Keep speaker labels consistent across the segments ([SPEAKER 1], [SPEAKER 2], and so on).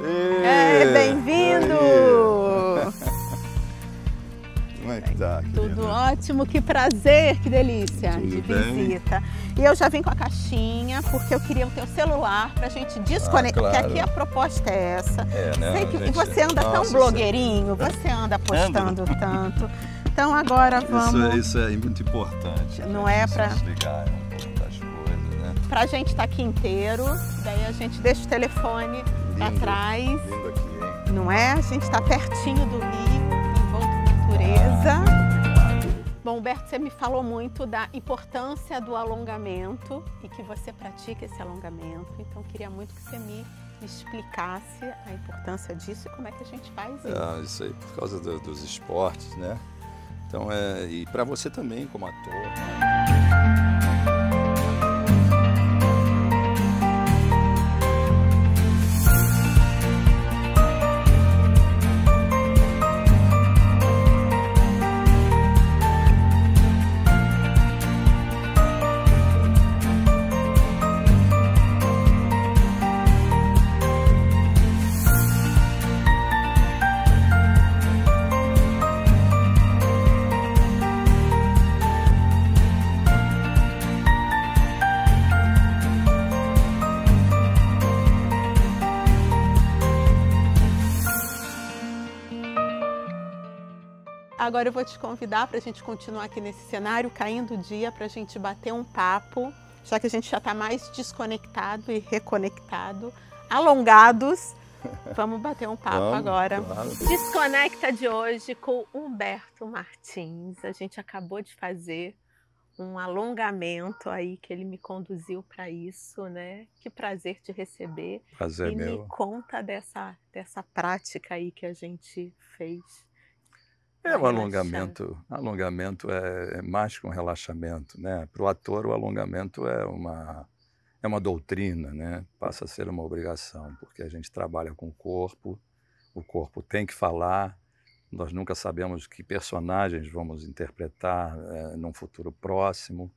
[SPEAKER 1] É, é bem-vindo!
[SPEAKER 2] Como é que tá, querida?
[SPEAKER 1] Tudo ótimo, que prazer, que delícia Tudo de visita. E eu já vim com a caixinha, porque eu queria o teu celular pra gente desconectar, ah, claro. porque aqui a proposta é essa. É, né? Sei que gente... você anda Nossa, tão é- blogueirinho, você anda postando tanto. Então agora é- vamos...
[SPEAKER 2] Isso, isso é muito importante. Não né? é pra... Desligar, é um pouco das coisas, né?
[SPEAKER 1] Pra gente estar tá aqui inteiro, daí a gente deixa o telefone lindo, atrás. Lindo aqui, Não é? A gente está pertinho do rio, envolto natureza. Ah, Bom, Humberto, você me falou muito da importância do alongamento e que você pratica esse alongamento. Então, queria muito que você me explicasse a importância disso e como é que a gente faz
[SPEAKER 2] isso. Ah, isso aí por causa do, dos esportes, né? Então, é, e para você também como ator.
[SPEAKER 1] Agora eu vou te convidar para a gente continuar aqui nesse cenário, caindo o dia, para a gente bater um papo, já que a gente já está mais desconectado e reconectado, alongados. Vamos bater um papo Vamos, agora. Claro. Desconecta de hoje com Humberto Martins. A gente acabou de fazer um alongamento aí que ele me conduziu para isso, né? Que prazer te receber. Prazer e meu. E me conta dessa dessa prática aí que a gente fez.
[SPEAKER 2] É, o alongamento, alongamento é, é mais que um relaxamento, né? Para o ator, o alongamento é uma, é uma doutrina, né? Passa a ser uma obrigação, porque a gente trabalha com o corpo, o corpo tem que falar, nós nunca sabemos que personagens vamos interpretar é, num futuro próximo,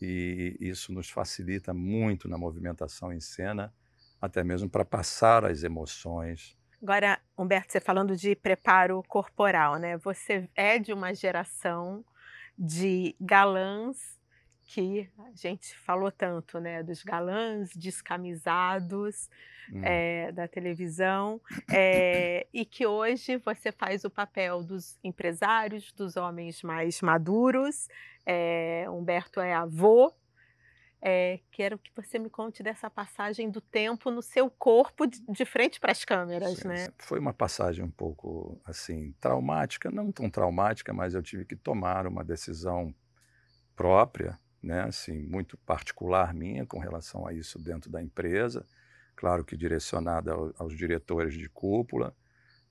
[SPEAKER 2] e isso nos facilita muito na movimentação em cena, até mesmo para passar as emoções,
[SPEAKER 1] Agora, Humberto, você falando de preparo corporal, né? Você é de uma geração de galãs que a gente falou tanto, né? Dos galãs descamisados hum. é, da televisão é, e que hoje você faz o papel dos empresários, dos homens mais maduros. É, Humberto é avô é, quero que você me conte dessa passagem do tempo no seu corpo de, de frente para as câmeras, Sim, né?
[SPEAKER 2] Foi uma passagem um pouco assim traumática, não tão traumática, mas eu tive que tomar uma decisão própria, né? Assim, muito particular minha com relação a isso dentro da empresa, claro que direcionada ao, aos diretores de cúpula,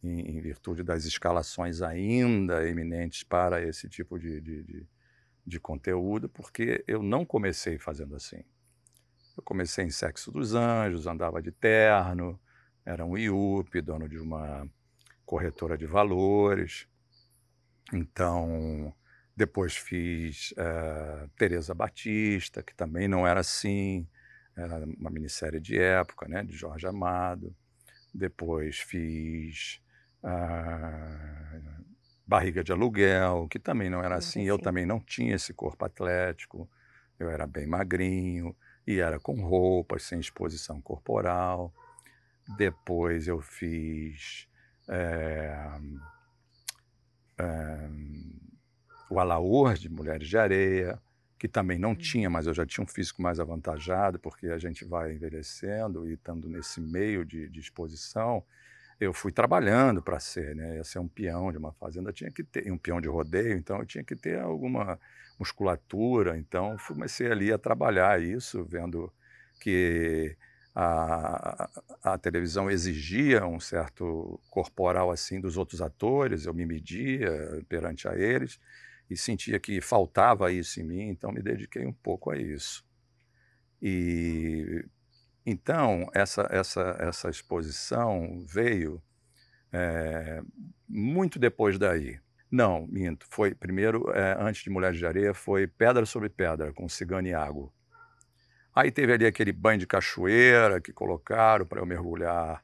[SPEAKER 2] em, em, virtude das escalações ainda eminentes para esse tipo de, de, de de conteúdo, porque eu não comecei fazendo assim. Eu comecei em Sexo dos Anjos, andava de terno, era um IUP, dono de uma corretora de valores. Então, depois fiz uh, Teresa Batista, que também não era assim, era uma minissérie de época, né, de Jorge Amado. Depois fiz uh, barriga de aluguel, que também não era assim. Eu também não tinha esse corpo atlético. Eu era bem magrinho e era com roupas, sem exposição corporal. Depois eu fiz é, é, o Alaor de Mulheres de Areia, que também não hum. tinha, mas eu já tinha um físico mais avantajado, porque a gente vai envelhecendo e estando nesse meio de, de exposição, eu fui trabalhando para ser, né? Ia ser um peão de uma fazenda, tinha que ter um peão de rodeio, então eu tinha que ter alguma musculatura, então comecei ali a trabalhar isso, vendo que a, a, a televisão exigia um certo corporal assim dos outros atores, eu me media perante a eles e sentia que faltava isso em mim, então me dediquei um pouco a isso. E então, essa, essa, essa exposição veio é, muito depois daí. Não, minto. Foi primeiro, é, antes de Mulheres de Areia, foi Pedra sobre Pedra, com Cigano e Água. Aí teve ali aquele banho de cachoeira que colocaram para eu mergulhar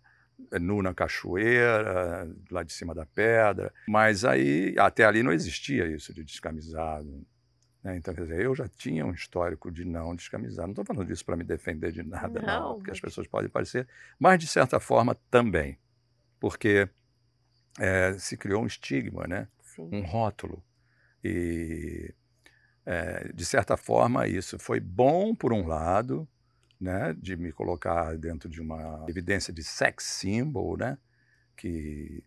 [SPEAKER 2] eh, nu na cachoeira, lá de cima da pedra. Mas aí, até ali não existia isso de descamisado. Né? Então, quer dizer, eu já tinha um histórico de não descamisar. Não estou falando disso para me defender de nada, não, não porque as pessoas podem parecer, mas de certa forma também, porque é, se criou um estigma, né? um rótulo. E, é, de certa forma, isso foi bom por um lado, né, de me colocar dentro de uma evidência de sex symbol, né, que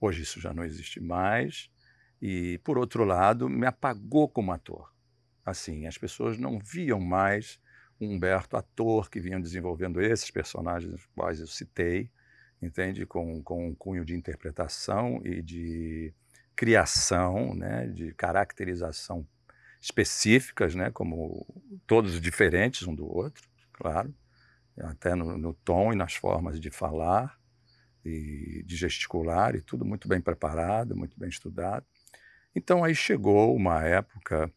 [SPEAKER 2] hoje isso já não existe mais, e por outro lado me apagou como ator assim. As pessoas não viam mais o Humberto ator que vinham desenvolvendo esses personagens, os quais eu citei, entende? Com, com um cunho de interpretação e de criação, né? de caracterização específicas, né? como todos diferentes um do outro, claro, até no, no tom e nas formas de falar e de gesticular e tudo muito bem preparado, muito bem estudado. Então aí chegou uma época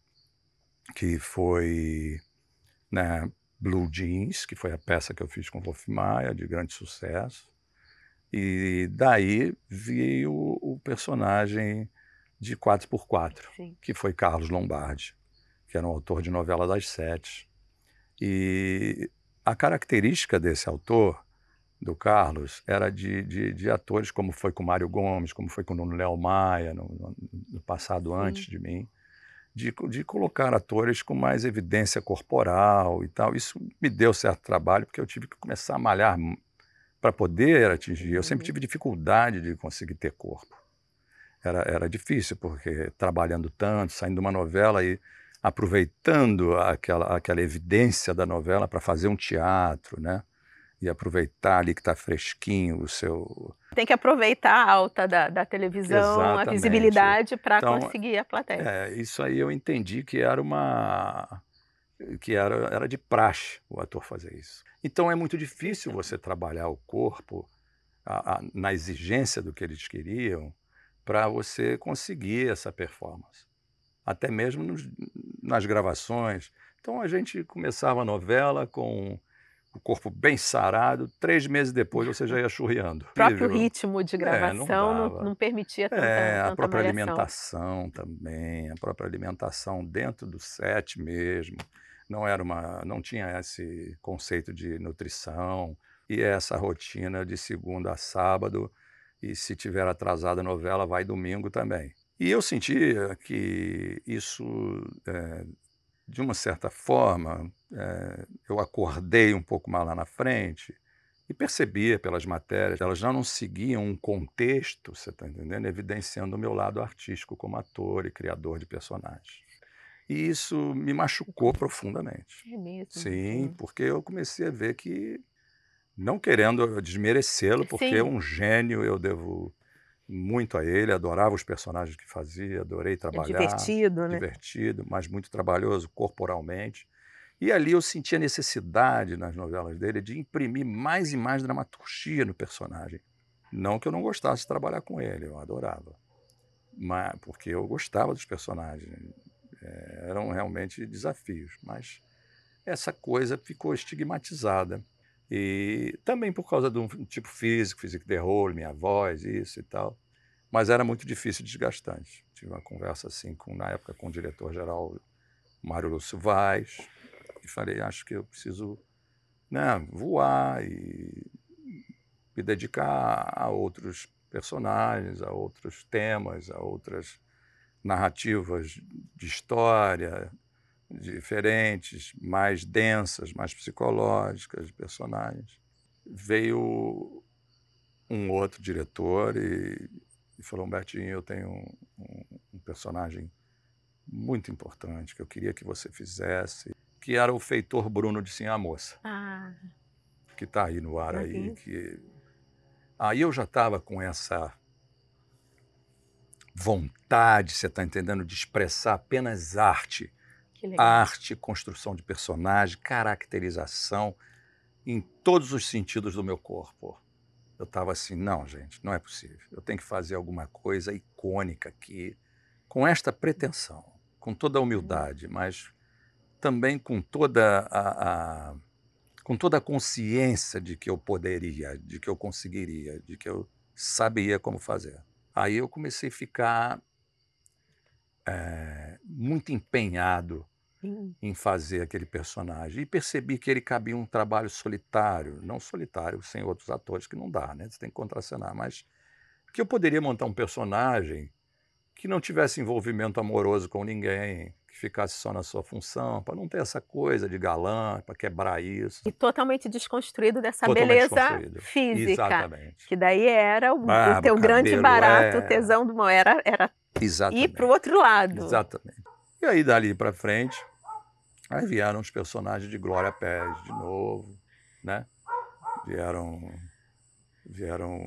[SPEAKER 2] que foi né, Blue Jeans, que foi a peça que eu fiz com o Wolf Maia, de grande sucesso. E daí veio o personagem de 4x4, Sim. que foi Carlos Lombardi, que era um autor de novela das sete. E a característica desse autor, do Carlos, era de, de, de atores como foi com Mário Gomes, como foi com o Léo Maia, no, no passado Sim. antes de mim de, de colocar atores com mais evidência corporal e tal. Isso me deu certo trabalho, porque eu tive que começar a malhar para poder atingir. Eu sempre uhum. tive dificuldade de conseguir ter corpo. Era, era difícil, porque trabalhando tanto, saindo de uma novela e aproveitando aquela, aquela evidência da novela para fazer um teatro, né? e aproveitar ali que está fresquinho o seu.
[SPEAKER 1] Tem que aproveitar a alta da, da televisão, Exatamente. a visibilidade para então, conseguir a plateia. É,
[SPEAKER 2] isso aí eu entendi que era uma. que era, era de praxe o ator fazer isso. Então é muito difícil você trabalhar o corpo a, a, na exigência do que eles queriam para você conseguir essa performance. Até mesmo nos, nas gravações. Então a gente começava a novela com o corpo bem sarado, três meses depois você já ia churriando. O próprio
[SPEAKER 1] ritmo de gravação é, não, não, não, permitia tanta É, a própria
[SPEAKER 2] alimentação também, a própria alimentação dentro do set mesmo. Não era uma, não tinha esse conceito de nutrição e essa rotina de segunda a sábado e se tiver atrasada a novela vai domingo também. E eu sentia que isso é, de uma certa forma, é, eu acordei um pouco mais lá na frente e percebia pelas matérias, elas já não seguiam um contexto, você está entendendo? Evidenciando o meu lado artístico como ator e criador de personagens. E isso me machucou profundamente.
[SPEAKER 1] É mesmo? Sim, uhum.
[SPEAKER 2] porque eu comecei a ver que, não querendo desmerecê-lo, porque Sim. é um gênio, eu devo muito a ele, adorava os personagens que fazia, adorei é trabalhar. É divertido, né? Divertido, mas muito trabalhoso corporalmente. E ali eu sentia necessidade nas novelas dele de imprimir mais e mais dramaturgia no personagem. Não que eu não gostasse de trabalhar com ele, eu adorava. Mas, porque eu gostava dos personagens. É, eram realmente desafios, mas essa coisa ficou estigmatizada. E também por causa de um tipo físico, físico de rolo, minha voz, isso e tal. Mas era muito difícil e desgastante. Tive uma conversa assim, com, na época, com o diretor-geral Mário Lúcio Vaz, e falei, acho que eu preciso né, voar e me dedicar a outros personagens, a outros temas, a outras narrativas de história, diferentes, mais densas, mais psicológicas de personagens. Veio um outro diretor e, e falou: Humbertinho, eu tenho um, um, um personagem muito importante que eu queria que você fizesse, que era o feitor Bruno de Sim Moça. Ah. Que está aí no ar uhum. aí. Que... Aí eu já estava com essa vontade, você está entendendo, de expressar apenas arte arte, construção de personagem, caracterização em todos os sentidos do meu corpo. Eu estava assim, não, gente, não é possível. Eu tenho que fazer alguma coisa icônica aqui, com esta pretensão, com toda a humildade, mas também com toda a, a com toda a consciência de que eu poderia, de que eu conseguiria, de que eu sabia como fazer. Aí eu comecei a ficar é, muito empenhado em fazer aquele personagem. E percebi que ele cabia um trabalho solitário, não solitário, sem outros atores, que não dá, né? Você tem que contracenar, mas que eu poderia montar um personagem que não tivesse envolvimento amoroso com ninguém, que ficasse só na sua função, para não ter essa coisa de galã, para quebrar isso. E
[SPEAKER 1] totalmente desconstruído dessa totalmente beleza física. Exatamente. Que daí era o, Barba, o teu cabelo, grande barato, o é. tesão do mal, era, era
[SPEAKER 2] Exatamente. ir para
[SPEAKER 1] o outro lado.
[SPEAKER 2] Exatamente. E aí, dali para frente, Aí vieram os personagens de Glória Pérez de novo, né? Vieram vieram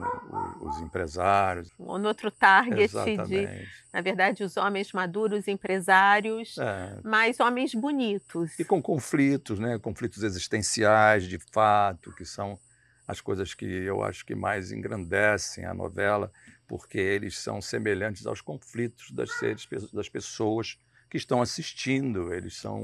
[SPEAKER 2] os empresários. Um
[SPEAKER 1] outro target Exatamente. de, na verdade, os homens maduros, empresários, é. mas homens bonitos.
[SPEAKER 2] E com conflitos, né? conflitos existenciais, de fato, que são as coisas que eu acho que mais engrandecem a novela, porque eles são semelhantes aos conflitos das, seres, das pessoas que estão assistindo, eles são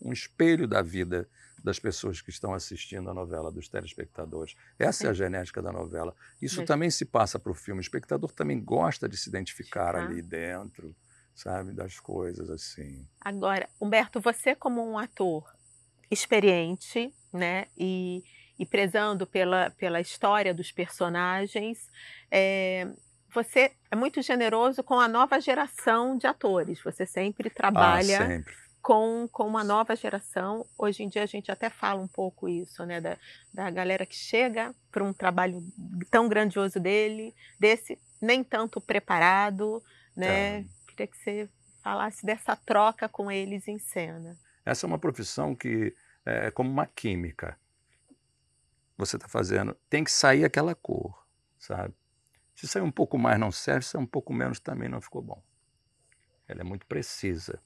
[SPEAKER 2] um, espelho da vida das pessoas que estão assistindo a novela, dos telespectadores. Essa é a genética da novela. Isso também se passa para o filme. O espectador também gosta de se identificar ah. ali dentro, sabe, das coisas assim.
[SPEAKER 1] Agora, Humberto, você como um ator experiente, né, e, e prezando pela, pela história dos personagens, é, você é muito generoso com a nova geração de atores. Você sempre ah, trabalha ah, sempre. Com, com uma nova geração. Hoje em dia a gente até fala um pouco isso, né? Da, da galera que chega para um trabalho tão grandioso dele, desse nem tanto preparado, né? É. Queria que você falasse dessa troca com eles em cena.
[SPEAKER 2] Essa é uma profissão que é, é como uma química. Você está fazendo, tem que sair aquela cor, sabe? Se sair um pouco mais não serve, se sair um pouco menos também não ficou bom. Ela é muito precisa.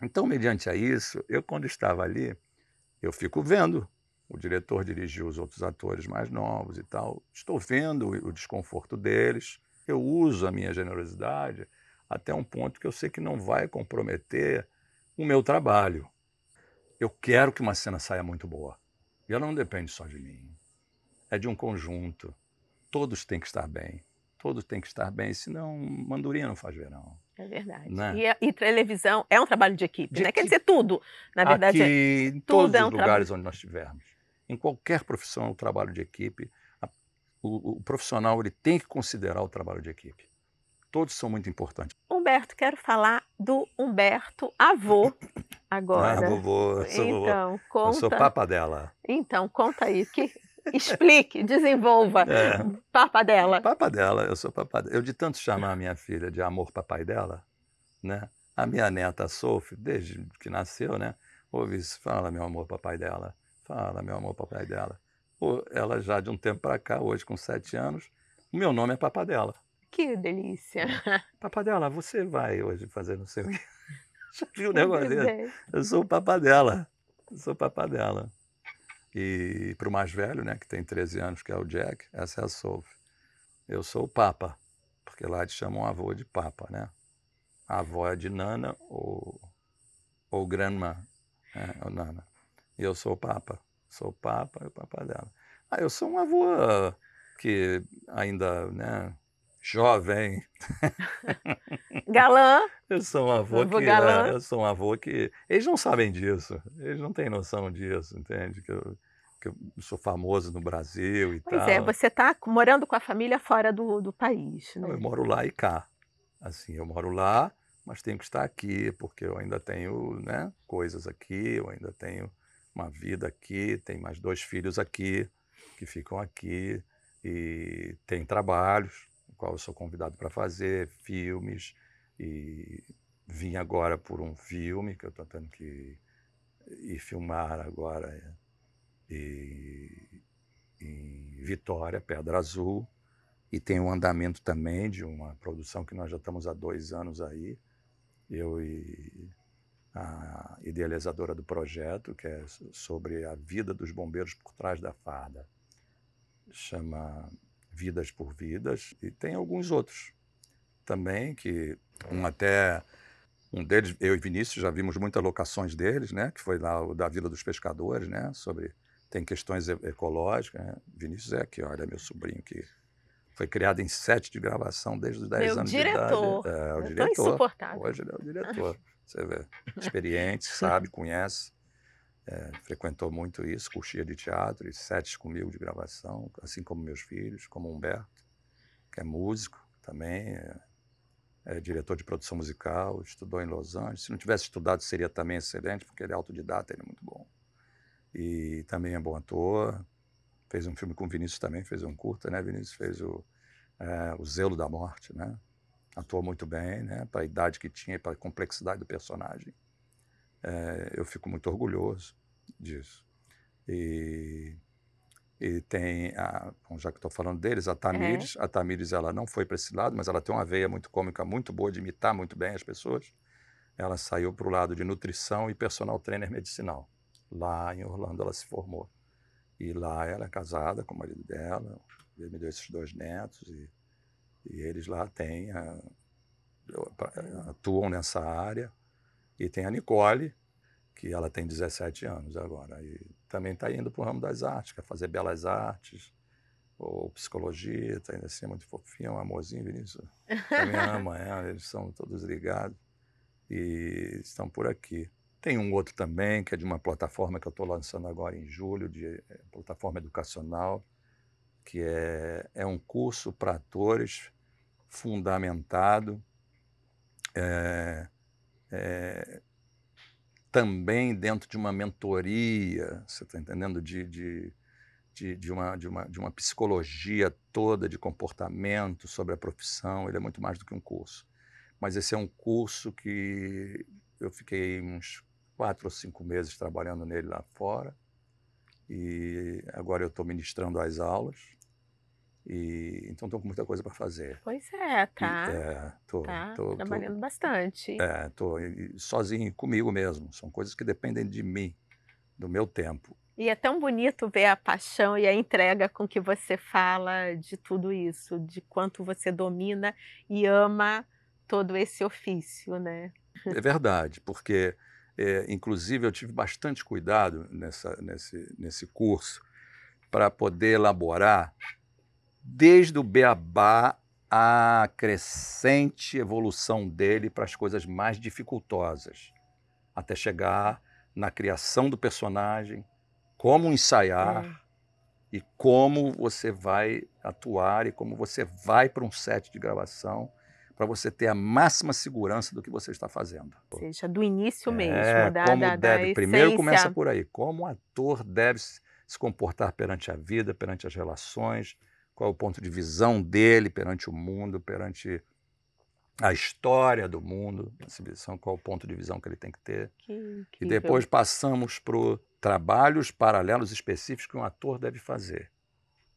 [SPEAKER 2] Então, mediante a isso, eu quando estava ali, eu fico vendo. O diretor dirigiu os outros atores mais novos e tal. Estou vendo o desconforto deles. Eu uso a minha generosidade até um ponto que eu sei que não vai comprometer o meu trabalho. Eu quero que uma cena saia muito boa. E ela não depende só de mim. É de um conjunto todos têm que estar bem. Todos têm que estar bem, senão mandurinha não faz verão.
[SPEAKER 1] É verdade. Né? E, e, televisão é um trabalho de equipe, de né? Equipe. Quer dizer, tudo, na verdade. Aqui, é, em todos é um os lugares onde nós
[SPEAKER 2] estivermos. Em qualquer profissão, o trabalho de equipe, a, o, o, profissional ele tem que considerar o trabalho de equipe. Todos são muito importantes.
[SPEAKER 1] Humberto, quero falar do Humberto avô agora. Ah, vovô, sou então, vovô. Conta... Eu sou então, papa dela. Então, conta aí, que, Explique, desenvolva. É. Papa dela,
[SPEAKER 2] eu sou dela. Eu de tanto chamar a minha filha de amor papai dela, né? A minha neta Sophie, desde que nasceu, né? Ouve isso, fala meu amor papai dela, fala meu amor papai dela. Ela já de um tempo para cá, hoje com sete anos, o meu nome é dela.
[SPEAKER 1] Que delícia.
[SPEAKER 2] dela, você vai hoje fazer não sei o quê. Já viu o negócio dele? Eu sou o dela. Eu sou o dela. E para o mais velho, né, que tem 13 anos, que é o Jack, essa é a Solve. Eu sou o Papa, porque lá eles chamam avô de Papa, né? A avó é de Nana ou, ou Grandma, né? ou Nana. E eu sou o Papa, sou o Papa e o Papa dela. Ah, eu sou um avô ah, que ainda, né, jovem. Galã. Eu sou um avô, avô que. Galã. É, eu sou um avô que. Eles não sabem disso. Eles não têm noção disso, entende? Que eu, que eu sou famoso no Brasil e pois é, tal. Pois é,
[SPEAKER 1] você está morando com a família fora do, do país, né? Eu moro
[SPEAKER 2] lá e cá. Assim, eu moro lá, mas tenho que estar aqui, porque eu ainda tenho né, coisas aqui, eu ainda tenho uma vida aqui, tenho mais dois filhos aqui que ficam aqui e tem trabalhos, no qual eu sou convidado para fazer, filmes e vim agora por um filme que eu estou tentando que ir filmar agora é, e, em Vitória, Pedra Azul, e tem um andamento também de uma produção que nós já estamos há dois anos aí, eu e a idealizadora do projeto, que é sobre a vida dos bombeiros por trás da farda. Chama Vidas por Vidas, e tem alguns outros também, que um até. Um deles, eu e Vinícius já vimos muitas locações deles, né? Que foi lá o da Vila dos Pescadores, né? Sobre tem questões ecológicas. Né? Vinícius é aqui, olha, meu sobrinho que foi criado em sete de gravação desde os 10 meu anos diretor. de idade. É, o Eu diretor. Insuportável. Hoje ele é o diretor. Você vê, experiente, sabe, conhece. É, frequentou muito isso, curtia de teatro, e sete comigo de gravação, assim como meus filhos, como Humberto, que é músico também, é, é diretor de produção musical, estudou em Los Angeles. Se não tivesse estudado, seria também excelente, porque ele é autodidata, ele é muito bom e também é bom ator. Fez um filme com o Vinícius também, fez um curta, né? Vinícius fez o, é, o Zelo da Morte, né? Atua muito bem, né? Para a idade que tinha e para a complexidade do personagem. É, eu fico muito orgulhoso disso. E, e tem, a, bom, já que estou falando deles, a é. Tamires. A Tamires, ela não foi para esse lado, mas ela tem uma veia muito cômica, muito boa de imitar muito bem as pessoas. Ela saiu para o lado de nutrição e personal trainer medicinal lá em Orlando ela se formou. E lá ela é casada com o marido dela, ele me deu esses dois netos, e, e eles lá têm a, atuam nessa área. E tem a Nicole, que ela tem 17 anos agora, e também está indo para o ramo das artes, quer fazer belas artes, ou psicologia, está indo assim, muito fofinho um amorzinho, Vinícius. Também ama, é, eles são todos ligados e estão por aqui. Tem um outro também, que é de uma plataforma que eu estou lançando agora em julho, de é, plataforma educacional, que é, é um curso para atores fundamentado, é, é, também dentro de uma mentoria, você está entendendo? De, de, de, de, uma, de, uma, de uma psicologia toda de comportamento sobre a profissão, ele é muito mais do que um curso. Mas esse é um curso que eu fiquei uns quatro ou cinco meses trabalhando nele lá fora. E agora eu estou ministrando as aulas. E, então estou com muita coisa para fazer.
[SPEAKER 1] Pois é, tá. E,
[SPEAKER 2] é, tô, tá tô, trabalhando tô,
[SPEAKER 1] bastante. É,
[SPEAKER 2] tô e, sozinho comigo mesmo. São coisas que dependem de mim, do meu tempo.
[SPEAKER 1] E é tão bonito ver a paixão e a entrega com que você fala de tudo isso, de quanto você domina e ama todo esse ofício, né? É
[SPEAKER 2] verdade, porque é, inclusive, eu tive bastante cuidado nessa, nesse, nesse curso para poder elaborar, desde o beabá, a crescente evolução dele para as coisas mais dificultosas, até chegar na criação do personagem, como ensaiar hum. e como você vai atuar e como você vai para um set de gravação para você ter a máxima segurança do que você está fazendo.
[SPEAKER 1] Ou seja, do início é, mesmo. Da, como da, deve, da primeiro começa por aí.
[SPEAKER 2] Como um ator deve se comportar perante a vida, perante as relações, qual é o ponto de visão dele perante o mundo, perante a história do mundo, da civilização, qual é o ponto de visão que ele tem que ter. Que e depois passamos para trabalhos paralelos específicos que um ator deve fazer.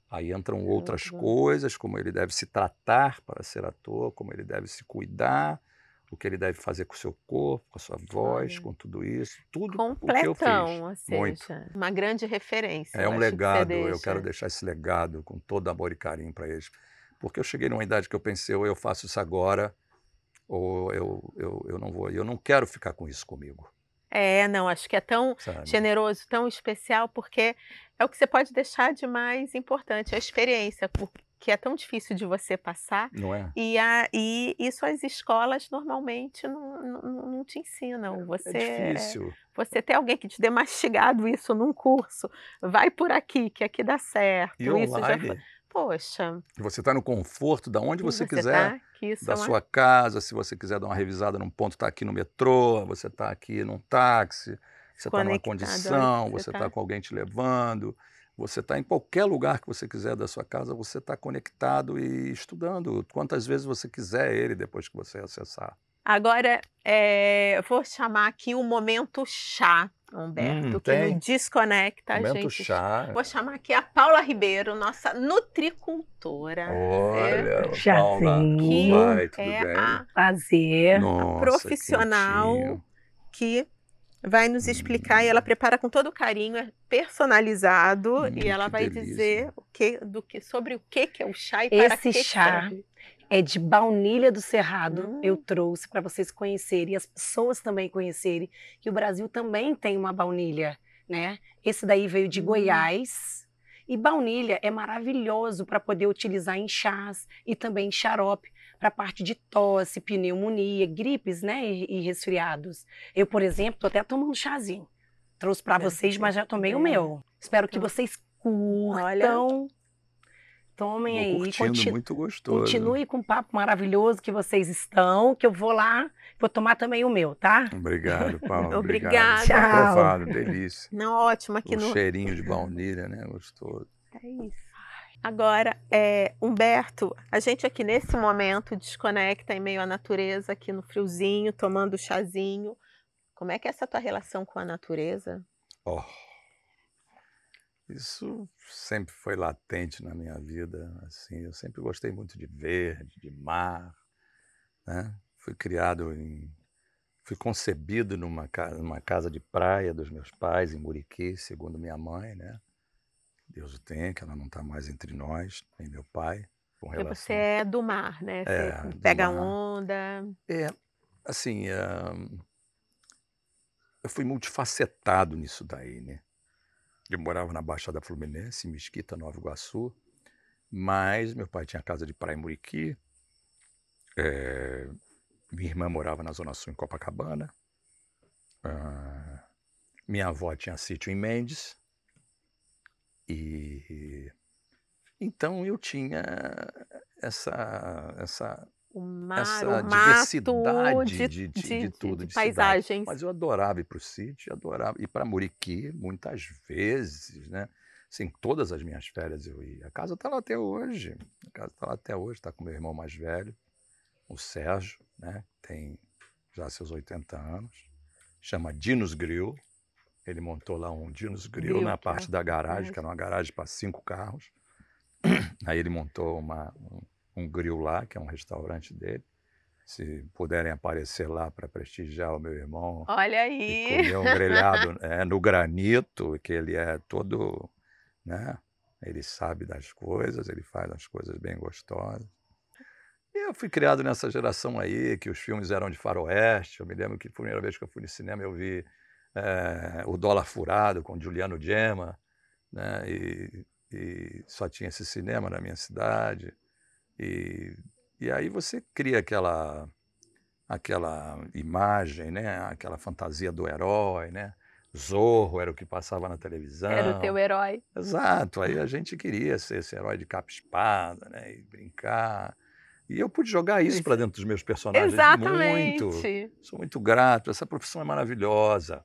[SPEAKER 2] Aí entram outras coisas, como ele deve se tratar para ser ator, como ele deve se cuidar, o que ele deve fazer com o seu corpo, com a sua voz, com tudo isso, tudo Completão, o que eu fiz. Seja, assim, muito.
[SPEAKER 1] uma grande referência. É um legado, que eu quero deixar
[SPEAKER 2] esse legado com todo amor e carinho para eles. Porque eu cheguei numa idade que eu pensei, ou eu faço isso agora, ou eu, eu, eu não vou, eu não quero ficar com isso comigo.
[SPEAKER 1] É, não, acho que é tão Sabe. generoso, tão especial, porque é o que você pode deixar de mais importante, é a experiência, que é tão difícil de você passar. Não é? E, a, e isso as escolas normalmente não, não, não te ensinam. É, é você, é difícil. você ter alguém que te dê mastigado isso num curso, vai por aqui, que aqui dá certo.
[SPEAKER 2] E isso online? Já foi
[SPEAKER 1] Poxa.
[SPEAKER 2] Você está no conforto da onde você, você tá quiser. Tá da é uma... sua casa, se você quiser dar uma revisada num ponto, está aqui no metrô, você está aqui num táxi, você está numa condição, você está tá com alguém te levando, você está em qualquer lugar que você quiser da sua casa, você está conectado e estudando quantas vezes você quiser ele depois que você acessar.
[SPEAKER 1] Agora, é, eu vou chamar aqui um momento chá Humberto, hum, que tem. desconecta a gente. Chá. Vou chamar aqui a Paula Ribeiro, nossa nutricultora. Olha, é. Paula, que Vai, tudo é bem? a fazer nossa, a profissional que, que vai nos explicar hum. e ela hum. prepara com todo carinho, é personalizado hum, e ela vai delícia. dizer o que, do que sobre o que que é o chá e Esse para que chá serve
[SPEAKER 2] é de Baunilha do
[SPEAKER 1] Cerrado. Hum. Eu trouxe para vocês conhecerem e as pessoas também conhecerem que o Brasil também tem uma baunilha, né? Esse daí veio de hum. Goiás. E baunilha é maravilhoso para poder utilizar em chás e também em xarope para parte de tosse, pneumonia, gripes, né, e, e resfriados. Eu, por exemplo, tô até tomando chazinho. Trouxe para vocês, mas já tomei é. o meu. Espero que hum. vocês curtam. Olha Tomem vou aí. continu... muito gostoso. Continue com o papo maravilhoso que vocês estão, que eu vou lá, vou tomar também o meu, tá? Obrigado, Paulo. Obrigada. É Tchau. Aprovado, delícia. Não, ótimo aqui um no...
[SPEAKER 2] cheirinho de baunilha, né? Gostoso. É
[SPEAKER 1] isso. Agora, é, Humberto, a gente aqui nesse momento desconecta em meio à natureza, aqui no friozinho, tomando chazinho. Como é que é essa tua relação com a natureza?
[SPEAKER 2] Oh isso sempre foi latente na minha vida, assim, eu sempre gostei muito de verde, de mar, né? Fui criado em fui concebido numa casa, numa casa de praia dos meus pais em Muriqui, segundo minha mãe, né? Deus o tenha, que ela não está mais entre nós, nem meu pai. Com é, relação... Você
[SPEAKER 1] é do mar, né? É, você é, pega mar. onda.
[SPEAKER 2] É, assim, uh, eu fui multifacetado nisso daí, né? Eu morava na Baixada Fluminense, Mesquita, Nova Iguaçu, mas meu pai tinha casa de praia em Muriqui, é, minha irmã morava na Zona Sul, em Copacabana, ah, minha avó tinha sítio em Mendes, e então eu tinha essa, essa o mar, essa o diversidade de, de, de, de, tudo, de, paisagens. Cidade. Mas eu adorava ir para o sítio, adorava ir para Muriqui muitas vezes, né? Sim, todas as minhas férias eu ia. A casa está lá até hoje. A casa está lá até hoje, está com meu irmão mais velho, o Sérgio, né? Tem já seus 80 anos. Chama Dinos Grill. Ele montou lá um Dinos Grill, Grill na parte é. da garagem, que era uma garagem para cinco carros. Aí ele montou uma, um grill lá, que é um restaurante dele. Se puderem aparecer lá para prestigiar o meu irmão.
[SPEAKER 1] Olha aí! Comer um grelhado
[SPEAKER 2] é, no granito, que ele é todo. Né? Ele sabe das coisas, ele faz as coisas bem gostosas. E eu fui criado nessa geração aí, que os filmes eram de faroeste. Eu me lembro que a primeira vez que eu fui no cinema eu vi é, O Dólar Furado com Juliano Gemma, né? E, e só tinha esse cinema na minha cidade. E, e aí você cria aquela aquela imagem, né? Aquela fantasia do herói, né? Zorro era o que passava na televisão. Era o teu herói. Exato. Aí a gente queria ser esse herói de capa-espada, né? E brincar. E eu pude jogar isso para dentro dos meus personagens. Exatamente. Muito. Sou muito grato. Essa profissão é maravilhosa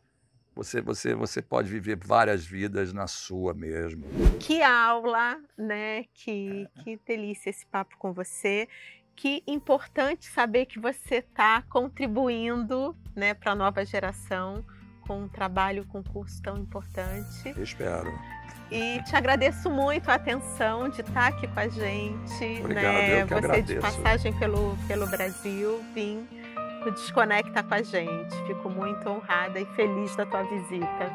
[SPEAKER 2] você, você, você pode viver várias vidas na sua mesmo.
[SPEAKER 1] Que aula, né? Que, é. que delícia esse papo com você. Que importante saber que você está contribuindo né, para a nova geração com um trabalho, com um curso tão importante. espero. E te agradeço muito a atenção de estar tá aqui com a gente. Né? Obrigado, né? eu que Você agradeço. de passagem pelo, pelo Brasil, vim Desconecta com a gente. Fico muito honrada e feliz da tua visita.